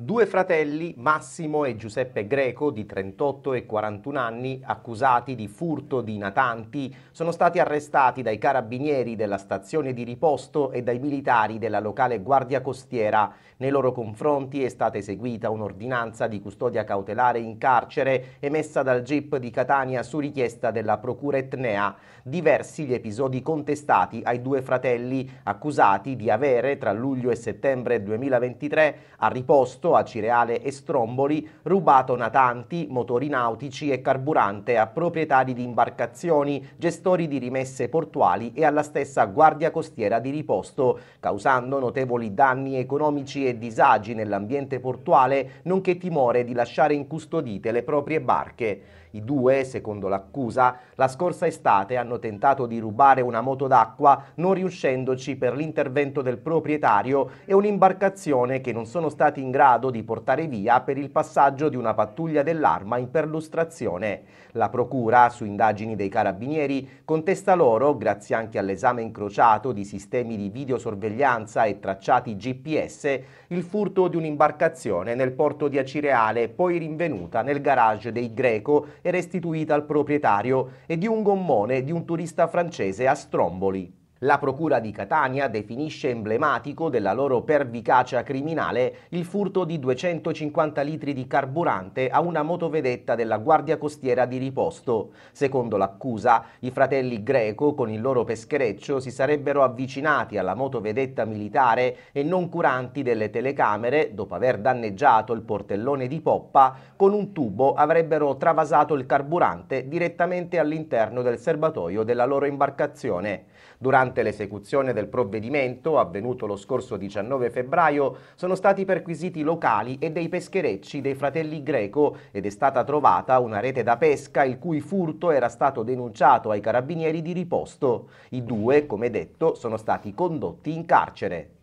Due fratelli, Massimo e Giuseppe Greco, di 38 e 41 anni, accusati di furto di natanti, sono stati arrestati dai carabinieri della stazione di riposto e dai militari della locale guardia costiera. Nei loro confronti è stata eseguita un'ordinanza di custodia cautelare in carcere emessa dal GIP di Catania su richiesta della procura etnea. Diversi gli episodi contestati ai due fratelli, accusati di avere tra luglio e settembre 2023 a riposto Porto, a Cireale e Stromboli, rubato natanti, motori nautici e carburante a proprietari di imbarcazioni, gestori di rimesse portuali e alla stessa Guardia Costiera di Riposto, causando notevoli danni economici e disagi nell'ambiente portuale, nonché timore di lasciare incustodite le proprie barche. I due, secondo l'accusa, la scorsa estate hanno tentato di rubare una moto d'acqua non riuscendoci per l'intervento del proprietario e un'imbarcazione che non sono stati in grado di portare via per il passaggio di una pattuglia dell'arma in perlustrazione. La procura, su indagini dei carabinieri, contesta loro, grazie anche all'esame incrociato di sistemi di videosorveglianza e tracciati GPS, il furto di un'imbarcazione nel porto di Acireale, poi rinvenuta nel garage dei Greco restituita al proprietario e di un gommone di un turista francese a Stromboli. La Procura di Catania definisce emblematico della loro pervicacia criminale il furto di 250 litri di carburante a una motovedetta della Guardia Costiera di Riposto. Secondo l'accusa, i fratelli Greco con il loro peschereccio si sarebbero avvicinati alla motovedetta militare e non curanti delle telecamere, dopo aver danneggiato il portellone di poppa, con un tubo avrebbero travasato il carburante direttamente all'interno del serbatoio della loro imbarcazione. Durante Durante l'esecuzione del provvedimento, avvenuto lo scorso 19 febbraio, sono stati perquisiti locali e dei pescherecci dei fratelli Greco ed è stata trovata una rete da pesca il cui furto era stato denunciato ai carabinieri di riposto. I due, come detto, sono stati condotti in carcere.